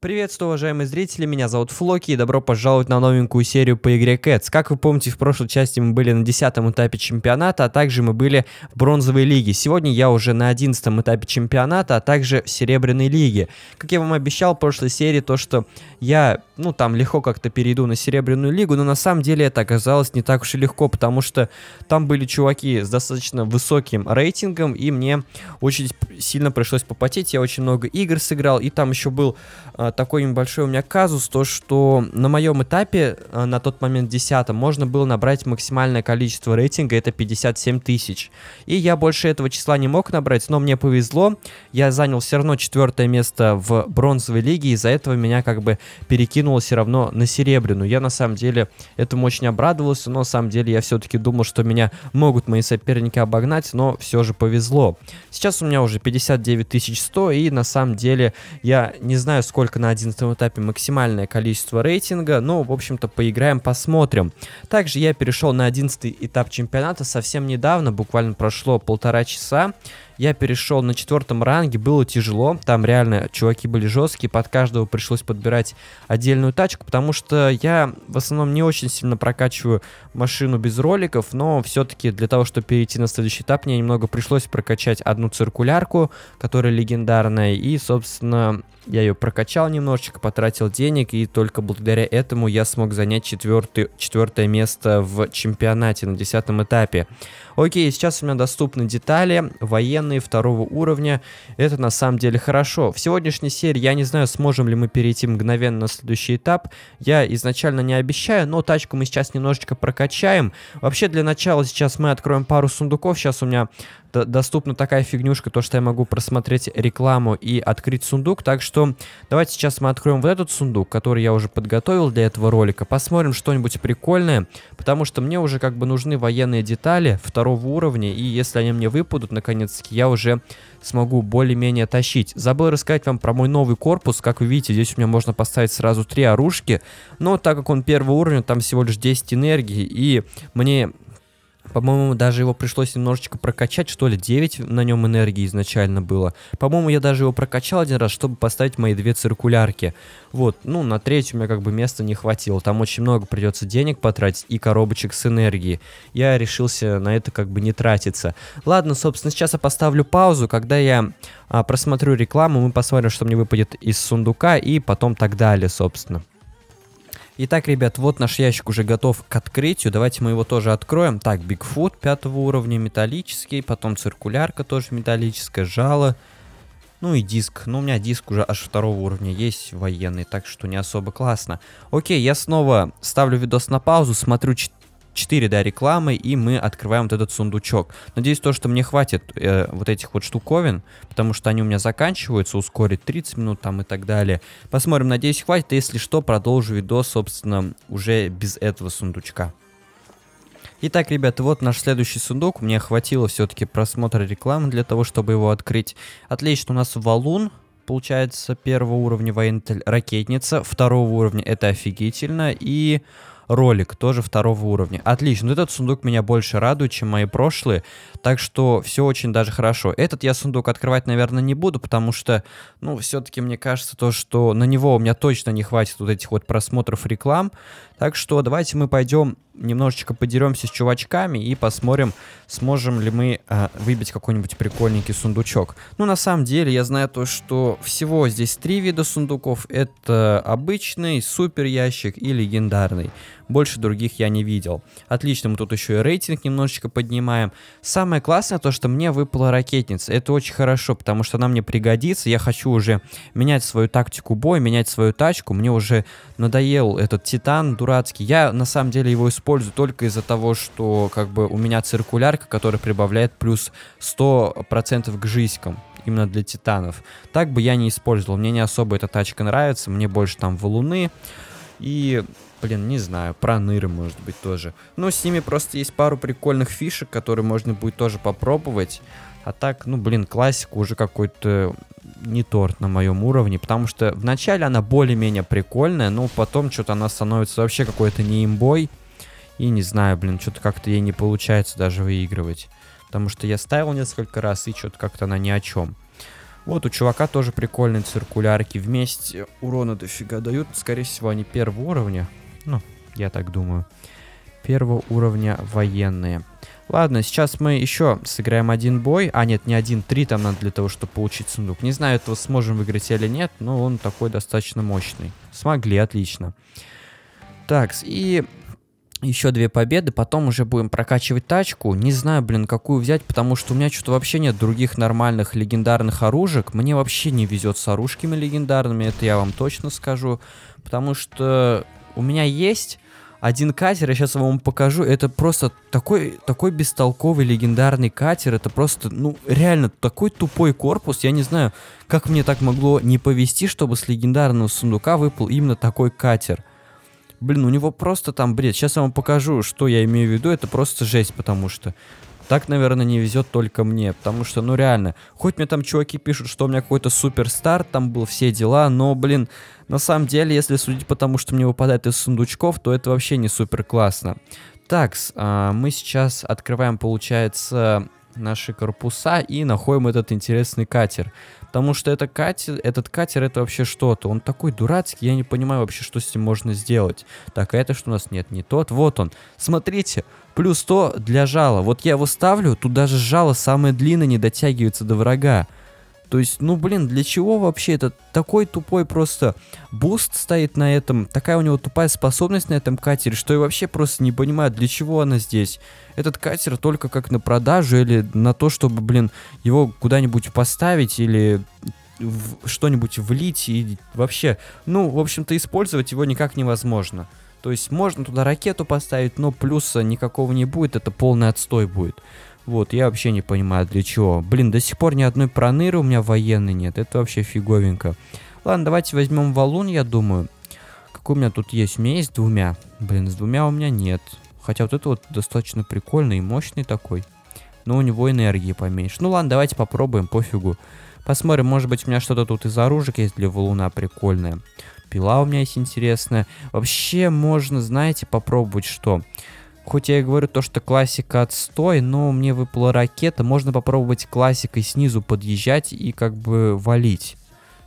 Приветствую, уважаемые зрители, меня зовут Флоки, и добро пожаловать на новенькую серию по игре Cats. Как вы помните, в прошлой части мы были на 10 этапе чемпионата, а также мы были в бронзовой лиге. Сегодня я уже на 11 этапе чемпионата, а также в серебряной лиге. Как я вам обещал в прошлой серии, то что я ну, там легко как-то перейду на Серебряную Лигу, но на самом деле это оказалось не так уж и легко, потому что там были чуваки с достаточно высоким рейтингом, и мне очень сильно пришлось попотеть, я очень много игр сыграл, и там еще был э, такой небольшой у меня казус, то, что на моем этапе, э, на тот момент 10 можно было набрать максимальное количество рейтинга, это 57 тысяч, и я больше этого числа не мог набрать, но мне повезло, я занял все равно четвертое место в бронзовой лиге, из-за этого меня как бы перекинул клюнула все равно на серебряную. Я на самом деле этому очень обрадовался, но на самом деле я все-таки думал, что меня могут мои соперники обогнать, но все же повезло. Сейчас у меня уже 59 100 и на самом деле я не знаю, сколько на 11 этапе максимальное количество рейтинга, но в общем-то поиграем, посмотрим. Также я перешел на 11 этап чемпионата совсем недавно, буквально прошло полтора часа. Я перешел на четвертом ранге, было тяжело, там реально чуваки были жесткие, под каждого пришлось подбирать отдельную тачку, потому что я в основном не очень сильно прокачиваю машину без роликов, но все-таки для того, чтобы перейти на следующий этап, мне немного пришлось прокачать одну циркулярку, которая легендарная, и, собственно, я ее прокачал немножечко, потратил денег, и только благодаря этому я смог занять четвертый, четвертое место в чемпионате на десятом этапе. Окей, сейчас у меня доступны детали, военные данные второго уровня. Это на самом деле хорошо. В сегодняшней серии я не знаю, сможем ли мы перейти мгновенно на следующий этап. Я изначально не обещаю, но тачку мы сейчас немножечко прокачаем. Вообще для начала сейчас мы откроем пару сундуков. Сейчас у меня доступна такая фигнюшка, то, что я могу просмотреть рекламу и открыть сундук. Так что давайте сейчас мы откроем вот этот сундук, который я уже подготовил для этого ролика. Посмотрим что-нибудь прикольное, потому что мне уже как бы нужны военные детали второго уровня, и если они мне выпадут, наконец-таки, я уже смогу более-менее тащить. Забыл рассказать вам про мой новый корпус. Как вы видите, здесь у меня можно поставить сразу три оружки, но так как он первого уровня, там всего лишь 10 энергии, и мне по-моему, даже его пришлось немножечко прокачать, что ли, 9 на нем энергии изначально было. По-моему, я даже его прокачал один раз, чтобы поставить мои две циркулярки. Вот, ну, на третью у меня как бы места не хватило. Там очень много придется денег потратить и коробочек с энергией. Я решился на это как бы не тратиться. Ладно, собственно, сейчас я поставлю паузу. Когда я а, просмотрю рекламу, мы посмотрим, что мне выпадет из сундука и потом так далее, собственно. Итак, ребят, вот наш ящик уже готов к открытию. Давайте мы его тоже откроем. Так, Бигфут пятого уровня, металлический, потом циркулярка тоже металлическая, жало. Ну и диск. Ну, у меня диск уже аж второго уровня есть военный, так что не особо классно. Окей, я снова ставлю видос на паузу, смотрю 4, да, рекламы, и мы открываем вот этот сундучок. Надеюсь, то, что мне хватит э, вот этих вот штуковин, потому что они у меня заканчиваются, ускорит 30 минут там и так далее. Посмотрим, надеюсь, хватит, а если что, продолжу видос, собственно, уже без этого сундучка. Итак, ребята, вот наш следующий сундук. Мне хватило все-таки просмотра рекламы для того, чтобы его открыть. Отлично, у нас валун, получается, первого уровня военная ракетница, второго уровня это офигительно, и ролик, тоже второго уровня. Отлично, Но этот сундук меня больше радует, чем мои прошлые, так что все очень даже хорошо. Этот я сундук открывать, наверное, не буду, потому что, ну, все-таки мне кажется то, что на него у меня точно не хватит вот этих вот просмотров реклам, так что давайте мы пойдем немножечко подеремся с чувачками и посмотрим, сможем ли мы э, выбить какой-нибудь прикольненький сундучок. Ну, на самом деле, я знаю то, что всего здесь три вида сундуков. Это обычный, супер ящик и легендарный больше других я не видел. Отлично, мы тут еще и рейтинг немножечко поднимаем. Самое классное то, что мне выпала ракетница. Это очень хорошо, потому что она мне пригодится. Я хочу уже менять свою тактику боя, менять свою тачку. Мне уже надоел этот титан дурацкий. Я на самом деле его использую только из-за того, что как бы у меня циркулярка, которая прибавляет плюс 100% к жизнькам именно для титанов. Так бы я не использовал. Мне не особо эта тачка нравится, мне больше там валуны. И Блин, не знаю, про ныры может быть, тоже. Но ну, с ними просто есть пару прикольных фишек, которые можно будет тоже попробовать. А так, ну, блин, классика уже какой-то не торт на моем уровне, потому что вначале она более-менее прикольная, но потом что-то она становится вообще какой-то не имбой. И не знаю, блин, что-то как-то ей не получается даже выигрывать. Потому что я ставил несколько раз, и что-то как-то она ни о чем. Вот, у чувака тоже прикольные циркулярки. Вместе урона дофига дают. Скорее всего, они первого уровня. Ну, я так думаю. Первого уровня военные. Ладно, сейчас мы еще сыграем один бой. А, нет, не один, три там надо для того, чтобы получить сундук. Не знаю, этого сможем выиграть или нет, но он такой достаточно мощный. Смогли, отлично. Так, и еще две победы, потом уже будем прокачивать тачку. Не знаю, блин, какую взять, потому что у меня что-то вообще нет других нормальных легендарных оружек. Мне вообще не везет с оружками легендарными, это я вам точно скажу. Потому что у меня есть один катер, я сейчас вам покажу, это просто такой, такой бестолковый легендарный катер, это просто, ну, реально, такой тупой корпус, я не знаю, как мне так могло не повезти, чтобы с легендарного сундука выпал именно такой катер. Блин, у него просто там бред. Сейчас я вам покажу, что я имею в виду. Это просто жесть, потому что так, наверное, не везет только мне, потому что, ну реально, хоть мне там чуваки пишут, что у меня какой-то супер суперстар, там был все дела, но, блин, на самом деле, если судить по тому, что мне выпадает из сундучков, то это вообще не супер классно. Так, а, мы сейчас открываем, получается, наши корпуса и находим этот интересный катер. Потому что это катер, этот катер это вообще что-то. Он такой дурацкий, я не понимаю вообще, что с ним можно сделать. Так, а это что у нас нет? Не тот, вот он. Смотрите, плюс 100 для жала. Вот я его ставлю, тут даже жало самое длинное не дотягивается до врага. То есть, ну блин, для чего вообще этот такой тупой просто буст стоит на этом, такая у него тупая способность на этом катере, что я вообще просто не понимаю, для чего она здесь. Этот катер только как на продажу или на то, чтобы, блин, его куда-нибудь поставить или что-нибудь влить и вообще, ну, в общем-то, использовать его никак невозможно. То есть можно туда ракету поставить, но плюса никакого не будет, это полный отстой будет. Вот, я вообще не понимаю, для чего. Блин, до сих пор ни одной проныры у меня военной нет. Это вообще фиговенько. Ладно, давайте возьмем валун, я думаю. Какой у меня тут есть? У меня есть двумя. Блин, с двумя у меня нет. Хотя вот это вот достаточно прикольный и мощный такой. Но у него энергии поменьше. Ну ладно, давайте попробуем, пофигу. Посмотрим, может быть, у меня что-то тут из оружия есть для валуна прикольное. Пила у меня есть интересная. Вообще, можно, знаете, попробовать что? хоть я и говорю то, что классика отстой, но мне выпала ракета, можно попробовать классикой снизу подъезжать и как бы валить.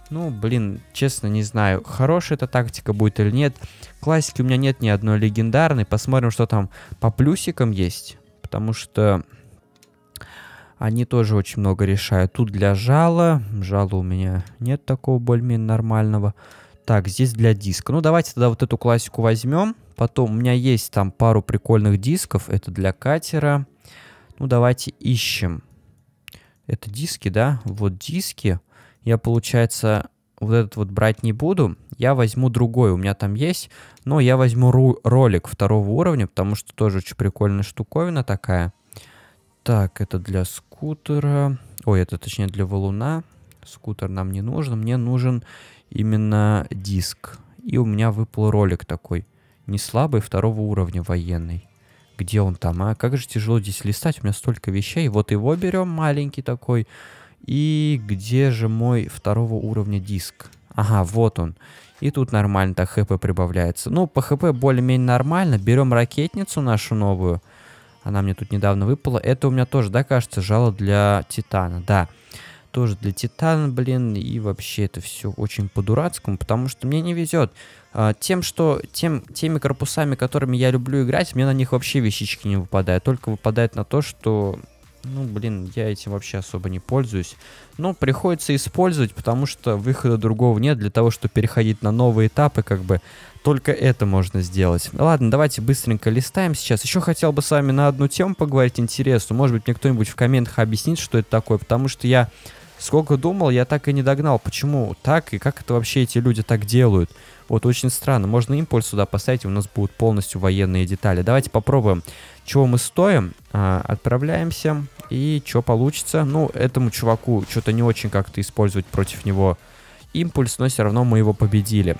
Ну, блин, честно, не знаю, хорошая эта тактика будет или нет. Классики у меня нет ни одной легендарной, посмотрим, что там по плюсикам есть, потому что они тоже очень много решают. Тут для жала, жала у меня нет такого более-менее нормального. Так, здесь для диска. Ну, давайте тогда вот эту классику возьмем. Потом у меня есть там пару прикольных дисков. Это для катера. Ну, давайте ищем. Это диски, да? Вот диски. Я, получается, вот этот вот брать не буду. Я возьму другой, у меня там есть. Но я возьму ролик второго уровня, потому что тоже очень прикольная штуковина такая. Так, это для скутера. Ой, это точнее для валуна. Скутер нам не нужен. Мне нужен именно диск. И у меня выпал ролик такой не слабый второго уровня военный. Где он там, а? Как же тяжело здесь листать, у меня столько вещей. Вот его берем, маленький такой. И где же мой второго уровня диск? Ага, вот он. И тут нормально так хп прибавляется. Ну, по хп более-менее нормально. Берем ракетницу нашу новую. Она мне тут недавно выпала. Это у меня тоже, да, кажется, жало для Титана. Да тоже для Титана, блин, и вообще это все очень по-дурацкому, потому что мне не везет. А, тем, что тем, теми корпусами, которыми я люблю играть, мне на них вообще вещички не выпадают, только выпадает на то, что ну, блин, я этим вообще особо не пользуюсь. Но приходится использовать, потому что выхода другого нет для того, чтобы переходить на новые этапы, как бы. Только это можно сделать. Ладно, давайте быстренько листаем сейчас. Еще хотел бы с вами на одну тему поговорить интересную. Может быть, мне кто-нибудь в комментах объяснит, что это такое, потому что я Сколько думал, я так и не догнал, почему так и как это вообще эти люди так делают. Вот очень странно. Можно импульс сюда поставить, и у нас будут полностью военные детали. Давайте попробуем, чего мы стоим. А, отправляемся, и что получится. Ну, этому чуваку что-то не очень как-то использовать против него импульс, но все равно мы его победили.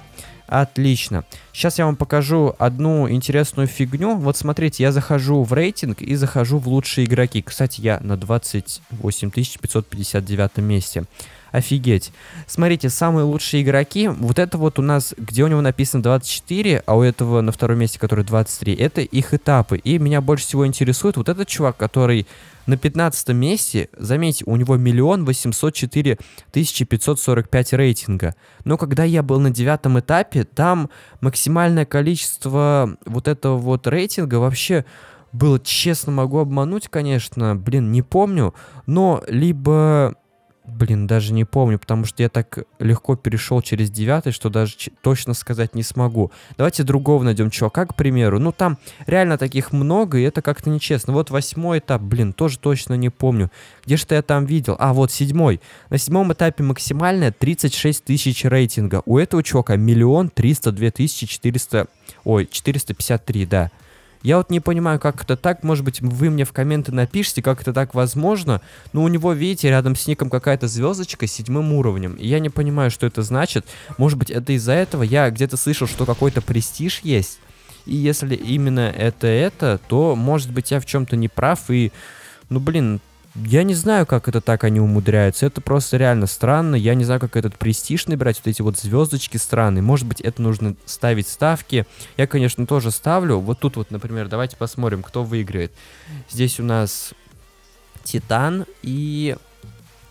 Отлично. Сейчас я вам покажу одну интересную фигню. Вот смотрите, я захожу в рейтинг и захожу в лучшие игроки. Кстати, я на 28 559 месте. Офигеть. Смотрите, самые лучшие игроки. Вот это вот у нас, где у него написано 24, а у этого на втором месте, который 23, это их этапы. И меня больше всего интересует вот этот чувак, который на 15 месте, заметьте, у него миллион 804 545 рейтинга. Но когда я был на девятом этапе, там максимальное количество вот этого вот рейтинга вообще было, честно, могу обмануть, конечно, блин, не помню, но либо Блин, даже не помню, потому что я так легко перешел через девятый, что даже точно сказать не смогу. Давайте другого найдем чувака, к примеру. Ну, там реально таких много, и это как-то нечестно. Вот восьмой этап, блин, тоже точно не помню. Где что я там видел? А, вот седьмой. На седьмом этапе максимальная 36 тысяч рейтинга. У этого чувака миллион триста две тысячи четыреста... Ой, четыреста пятьдесят три, да. Я вот не понимаю, как это так. Может быть, вы мне в комменты напишите, как это так возможно. Но у него, видите, рядом с ником какая-то звездочка с седьмым уровнем. И я не понимаю, что это значит. Может быть, это из-за этого. Я где-то слышал, что какой-то престиж есть. И если именно это это, то, может быть, я в чем-то не прав. И, ну, блин, я не знаю, как это так они умудряются. Это просто реально странно. Я не знаю, как этот престиж набирать, вот эти вот звездочки странные. Может быть, это нужно ставить ставки. Я, конечно, тоже ставлю. Вот тут вот, например, давайте посмотрим, кто выиграет. Здесь у нас Титан и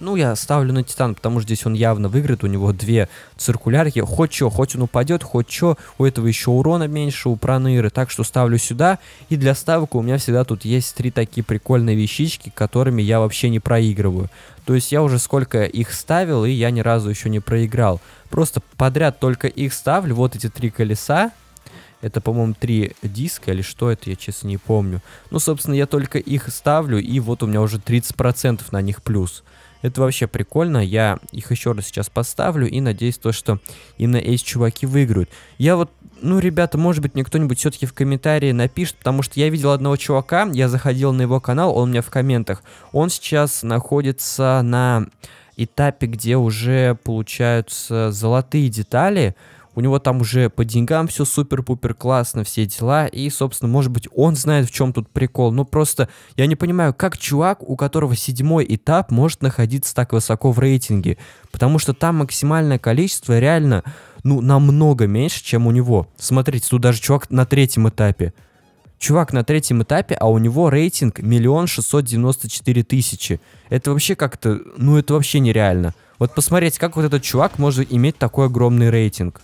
ну, я ставлю на Титан, потому что здесь он явно выиграет. У него две циркулярки. Хоть что, хоть он упадет, хоть что. У этого еще урона меньше, у Проныры. Так что ставлю сюда. И для ставок у меня всегда тут есть три такие прикольные вещички, которыми я вообще не проигрываю. То есть я уже сколько их ставил, и я ни разу еще не проиграл. Просто подряд только их ставлю. Вот эти три колеса. Это, по-моему, три диска или что это, я честно не помню. Ну, собственно, я только их ставлю, и вот у меня уже 30% на них плюс. Это вообще прикольно. Я их еще раз сейчас поставлю и надеюсь то, что именно эти чуваки выиграют. Я вот ну, ребята, может быть, мне кто-нибудь все-таки в комментарии напишет, потому что я видел одного чувака, я заходил на его канал, он у меня в комментах. Он сейчас находится на этапе, где уже получаются золотые детали у него там уже по деньгам все супер-пупер классно, все дела, и, собственно, может быть, он знает, в чем тут прикол, Но ну, просто я не понимаю, как чувак, у которого седьмой этап, может находиться так высоко в рейтинге, потому что там максимальное количество реально, ну, намного меньше, чем у него. Смотрите, тут даже чувак на третьем этапе, Чувак на третьем этапе, а у него рейтинг миллион шестьсот девяносто четыре тысячи. Это вообще как-то, ну это вообще нереально. Вот посмотреть, как вот этот чувак может иметь такой огромный рейтинг.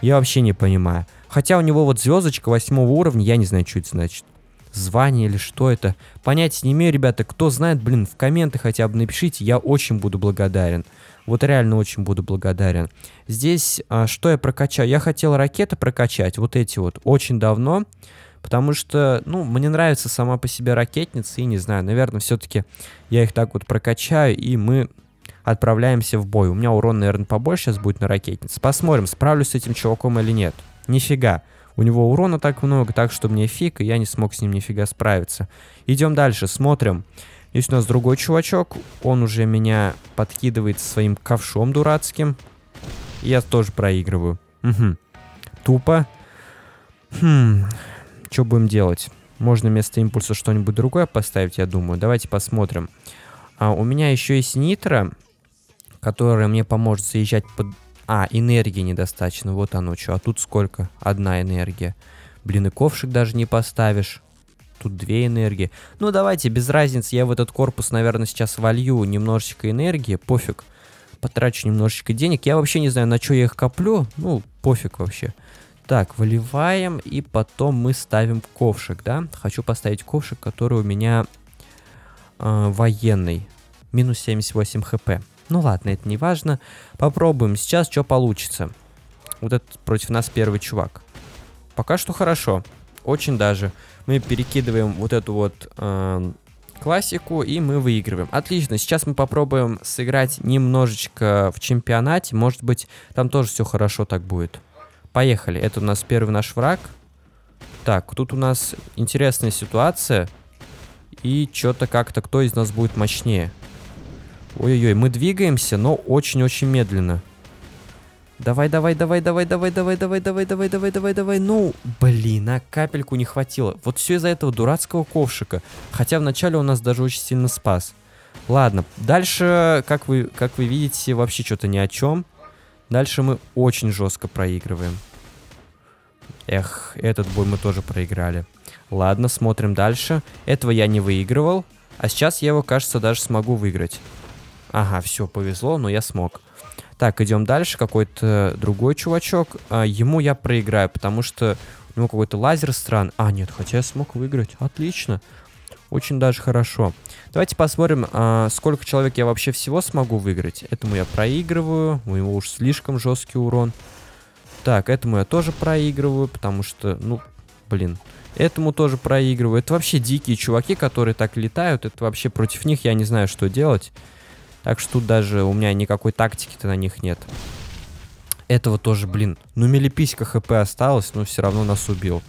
Я вообще не понимаю. Хотя у него вот звездочка восьмого уровня, я не знаю, что это значит. Звание или что это. Понятия не имею, ребята. Кто знает, блин, в комменты хотя бы напишите. Я очень буду благодарен. Вот реально очень буду благодарен. Здесь а, что я прокачаю? Я хотел ракеты прокачать, вот эти вот, очень давно. Потому что, ну, мне нравится сама по себе ракетница, и не знаю, наверное, все-таки я их так вот прокачаю, и мы отправляемся в бой. У меня урон, наверное, побольше сейчас будет на ракетнице. Посмотрим, справлюсь с этим чуваком или нет. Нифига. У него урона так много, так что мне фиг, и я не смог с ним нифига справиться. Идем дальше, смотрим. Есть у нас другой чувачок, он уже меня подкидывает своим ковшом дурацким. Я тоже проигрываю. Угу. Тупо. Хм, что будем делать? Можно вместо импульса что-нибудь другое поставить, я думаю. Давайте посмотрим. А, у меня еще есть нитро которая мне поможет заезжать под... А, энергии недостаточно, вот оно что. А тут сколько? Одна энергия. Блин, и ковшик даже не поставишь. Тут две энергии. Ну, давайте, без разницы, я в этот корпус, наверное, сейчас волью немножечко энергии, пофиг. Потрачу немножечко денег. Я вообще не знаю, на что я их коплю. Ну, пофиг вообще. Так, выливаем, и потом мы ставим ковшик, да? Хочу поставить ковшик, который у меня э, военный. Минус 78 хп. Ну ладно, это не важно. Попробуем сейчас, что получится. Вот этот против нас первый чувак. Пока что хорошо. Очень даже. Мы перекидываем вот эту вот э, классику, и мы выигрываем. Отлично, сейчас мы попробуем сыграть немножечко в чемпионате. Может быть, там тоже все хорошо так будет. Поехали. Это у нас первый наш враг. Так, тут у нас интересная ситуация. И что-то как-то кто из нас будет мощнее. Ой-ой-ой, мы двигаемся, но очень-очень медленно. Давай, давай, давай, давай, давай, давай, давай, давай, давай, давай, давай, давай. Ну, блин, на капельку не хватило. Вот все из-за этого дурацкого ковшика. Хотя вначале он нас даже очень сильно спас. Ладно, дальше, как вы, как вы видите, вообще что-то ни о чем. Дальше мы очень жестко проигрываем. Эх, этот бой мы тоже проиграли. Ладно, смотрим дальше. Этого я не выигрывал. А сейчас я его, кажется, даже смогу выиграть. Ага, все, повезло, но я смог. Так, идем дальше. Какой-то другой чувачок. А, ему я проиграю, потому что у него какой-то лазер стран. А, нет, хотя я смог выиграть. Отлично. Очень даже хорошо. Давайте посмотрим, а, сколько человек я вообще всего смогу выиграть. Этому я проигрываю. У него уж слишком жесткий урон. Так, этому я тоже проигрываю, потому что, ну, блин. Этому тоже проигрываю. Это вообще дикие чуваки, которые так летают. Это вообще против них я не знаю, что делать. Так что тут даже у меня никакой тактики-то на них нет. Этого тоже, блин. Ну, мелеписька хп осталось, но все равно нас убил.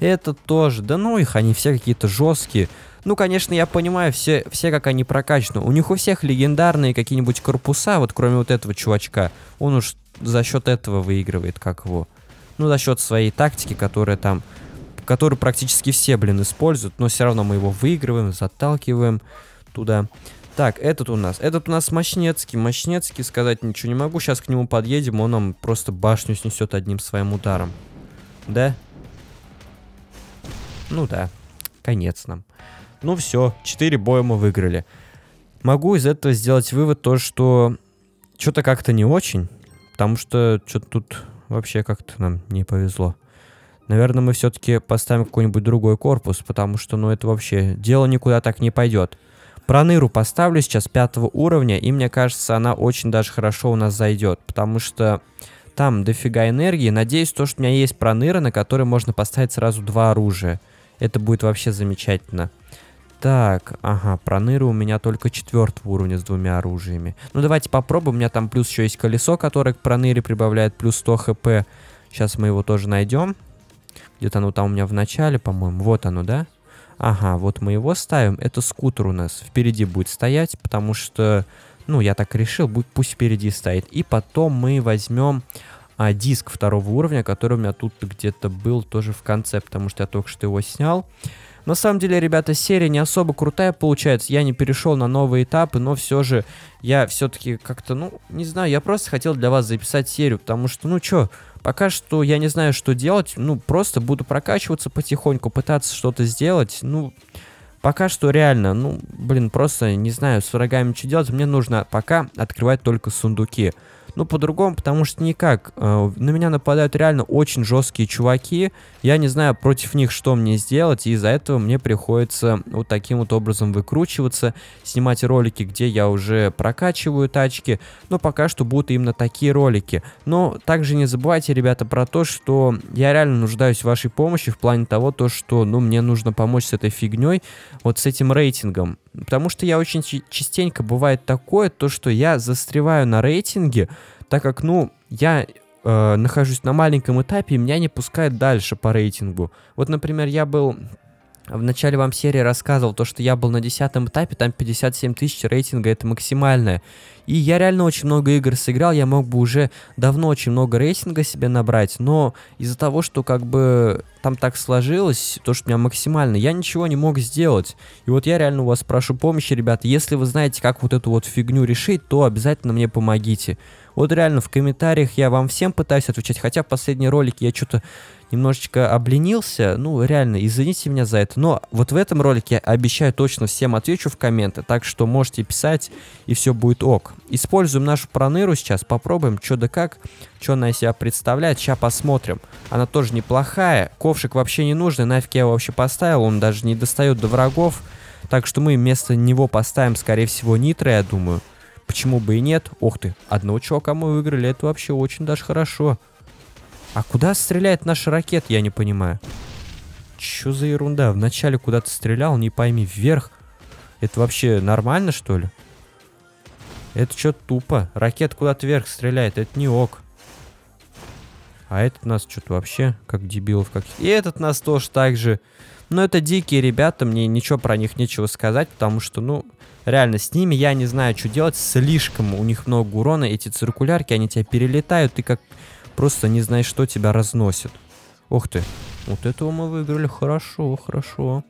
Это тоже. Да ну их, они все какие-то жесткие. Ну, конечно, я понимаю, все, все как они прокачаны. У них у всех легендарные какие-нибудь корпуса, вот кроме вот этого чувачка. Он уж за счет этого выигрывает, как его. Ну, за счет своей тактики, которая там... Которую практически все, блин, используют. Но все равно мы его выигрываем, заталкиваем туда. Так, этот у нас. Этот у нас Мощнецкий. Мощнецкий сказать ничего не могу. Сейчас к нему подъедем, он нам просто башню снесет одним своим ударом. Да? Ну да. Конец нам. Ну все, 4 боя мы выиграли. Могу из этого сделать вывод то, что что-то как-то не очень, потому что что-то тут вообще как-то нам не повезло. Наверное, мы все-таки поставим какой-нибудь другой корпус, потому что, ну, это вообще дело никуда так не пойдет. Проныру поставлю сейчас пятого уровня, и мне кажется, она очень даже хорошо у нас зайдет, потому что там дофига энергии. Надеюсь, то, что у меня есть проныра, на который можно поставить сразу два оружия. Это будет вообще замечательно. Так, ага, проныра у меня только четвертого уровня с двумя оружиями. Ну, давайте попробуем. У меня там плюс еще есть колесо, которое к проныре прибавляет плюс 100 хп. Сейчас мы его тоже найдем. Где-то оно там у меня в начале, по-моему. Вот оно, да? ага, вот мы его ставим, это скутер у нас впереди будет стоять, потому что, ну, я так решил, пусть впереди стоит. И потом мы возьмем а, диск второго уровня, который у меня тут где-то был тоже в конце, потому что я только что его снял. На самом деле, ребята, серия не особо крутая получается. Я не перешел на новые этапы, но все же я все-таки как-то, ну, не знаю, я просто хотел для вас записать серию, потому что, ну чё, Пока что я не знаю, что делать. Ну, просто буду прокачиваться потихоньку, пытаться что-то сделать. Ну, пока что реально, ну, блин, просто не знаю с врагами что делать. Мне нужно пока открывать только сундуки ну, по-другому, потому что никак. Э, на меня нападают реально очень жесткие чуваки. Я не знаю против них, что мне сделать, и из-за этого мне приходится вот таким вот образом выкручиваться, снимать ролики, где я уже прокачиваю тачки, но пока что будут именно такие ролики. Но также не забывайте, ребята, про то, что я реально нуждаюсь в вашей помощи в плане того, то, что, ну, мне нужно помочь с этой фигней, вот с этим рейтингом. Потому что я очень частенько бывает такое, то, что я застреваю на рейтинге, так как, ну, я э, нахожусь на маленьком этапе, и меня не пускают дальше по рейтингу. Вот, например, я был в начале вам серии рассказывал, то, что я был на десятом этапе, там 57 тысяч рейтинга, это максимальное. И я реально очень много игр сыграл, я мог бы уже давно очень много рейтинга себе набрать, но из-за того, что как бы там так сложилось, то, что у меня максимально, я ничего не мог сделать. И вот я реально у вас прошу помощи, ребята, если вы знаете, как вот эту вот фигню решить, то обязательно мне помогите. Вот реально в комментариях я вам всем пытаюсь отвечать, хотя последние ролики я что-то немножечко обленился. Ну, реально, извините меня за это. Но вот в этом ролике обещаю точно всем отвечу в комменты, так что можете писать, и все будет ок. Используем нашу проныру сейчас, попробуем, что да как, что она из себя представляет. Сейчас посмотрим. Она тоже неплохая. Ковшик вообще не нужен, нафиг я его вообще поставил, он даже не достает до врагов. Так что мы вместо него поставим, скорее всего, нитро, я думаю. Почему бы и нет? Ух ты, одного чувака мы выиграли, это вообще очень даже хорошо. А куда стреляет наша ракета, я не понимаю. Чё за ерунда? Вначале куда-то стрелял, не пойми, вверх. Это вообще нормально, что ли? Это что тупо. Ракет куда-то вверх стреляет, это не ок. А этот нас что-то вообще, как дебилов, как... И этот нас тоже так же. Но ну, это дикие ребята, мне ничего про них нечего сказать, потому что, ну, реально, с ними я не знаю, что делать. Слишком у них много урона, эти циркулярки, они тебя перелетают, ты как Просто не знаешь, что тебя разносит. Ох ты. Вот этого мы выиграли. Хорошо, хорошо.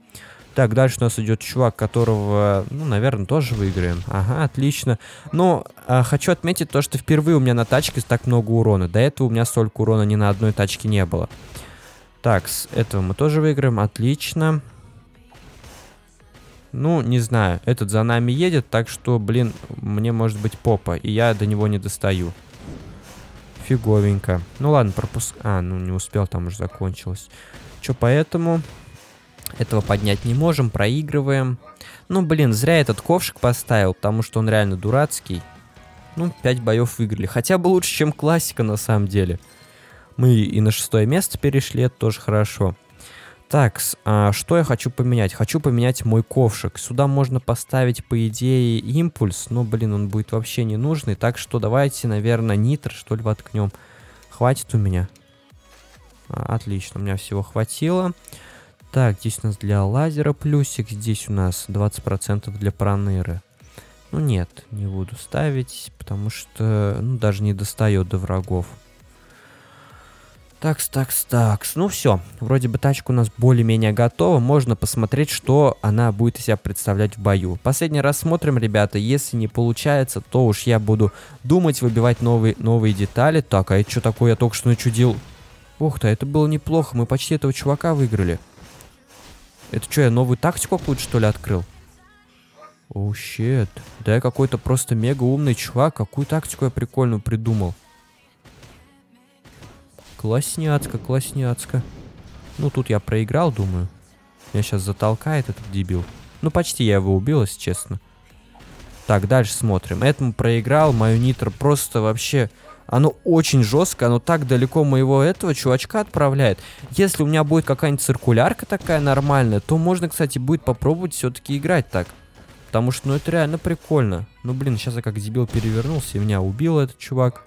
Так, дальше у нас идет чувак, которого, ну, наверное, тоже выиграем. Ага, отлично. Но э, хочу отметить то, что впервые у меня на тачке так много урона. До этого у меня столько урона ни на одной тачке не было. Так, с этого мы тоже выиграем. Отлично. Ну, не знаю, этот за нами едет, так что, блин, мне может быть попа, и я до него не достаю. Фиговенько. Ну ладно, пропуск... А, ну не успел, там уже закончилось. Чё, поэтому... Этого поднять не можем, проигрываем. Ну, блин, зря этот ковшик поставил, потому что он реально дурацкий. Ну, 5 боев выиграли. Хотя бы лучше, чем классика, на самом деле. Мы и на шестое место перешли, это тоже хорошо. Так, а что я хочу поменять? Хочу поменять мой ковшик. Сюда можно поставить, по идее, импульс, но, блин, он будет вообще не нужный. Так что давайте, наверное, нитр, что ли, воткнем. Хватит у меня. А, отлично, у меня всего хватило. Так, здесь у нас для лазера плюсик, здесь у нас 20% для проныры. Ну нет, не буду ставить, потому что ну, даже не достает до врагов. Такс, такс, такс. Ну все, вроде бы тачка у нас более-менее готова, можно посмотреть, что она будет из себя представлять в бою. Последний раз смотрим, ребята, если не получается, то уж я буду думать, выбивать новые, новые детали. Так, а это что такое я только что начудил? Ух ты, а это было неплохо, мы почти этого чувака выиграли. Это что, я новую тактику какую-то что ли открыл? О, oh, щет. Да я какой-то просто мега умный чувак, какую тактику я прикольную придумал. Класняцко, класняцко. Ну, тут я проиграл, думаю. Меня сейчас затолкает этот дебил. Ну, почти я его убил, если честно. Так, дальше смотрим. Этому проиграл, мою нитро просто вообще... Оно очень жестко, оно так далеко моего этого чувачка отправляет. Если у меня будет какая-нибудь циркулярка такая нормальная, то можно, кстати, будет попробовать все-таки играть так. Потому что, ну, это реально прикольно. Ну, блин, сейчас я как дебил перевернулся, и меня убил этот чувак.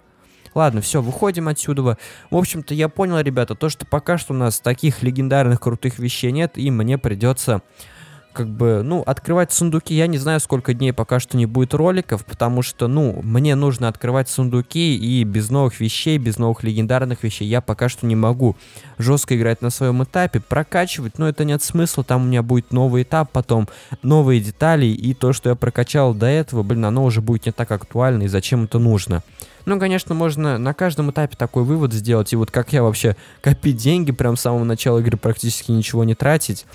Ладно, все, выходим отсюда. В общем-то, я понял, ребята, то, что пока что у нас таких легендарных крутых вещей нет, и мне придется как бы, ну, открывать сундуки, я не знаю, сколько дней пока что не будет роликов, потому что, ну, мне нужно открывать сундуки, и без новых вещей, без новых легендарных вещей я пока что не могу жестко играть на своем этапе, прокачивать, но это нет смысла, там у меня будет новый этап, потом новые детали, и то, что я прокачал до этого, блин, оно уже будет не так актуально, и зачем это нужно. Ну, конечно, можно на каждом этапе такой вывод сделать. И вот как я вообще копить деньги прям с самого начала игры практически ничего не тратить.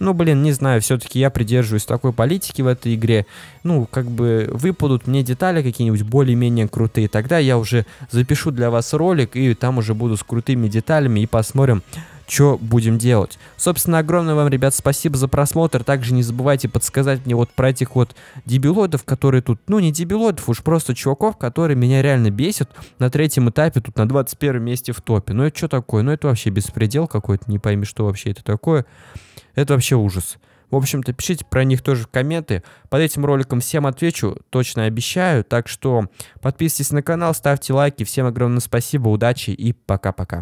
Ну, блин, не знаю, все-таки я придерживаюсь такой политики в этой игре. Ну, как бы выпадут мне детали какие-нибудь более-менее крутые. Тогда я уже запишу для вас ролик и там уже буду с крутыми деталями и посмотрим, что будем делать. Собственно, огромное вам, ребят, спасибо за просмотр. Также не забывайте подсказать мне вот про этих вот дебилотов, которые тут, ну не дебилотов, уж просто чуваков, которые меня реально бесят на третьем этапе, тут на 21 месте в топе. Ну это что такое? Ну это вообще беспредел какой-то, не пойми, что вообще это такое. Это вообще ужас. В общем-то, пишите про них тоже в комменты. Под этим роликом всем отвечу, точно обещаю. Так что подписывайтесь на канал, ставьте лайки. Всем огромное спасибо, удачи и пока-пока.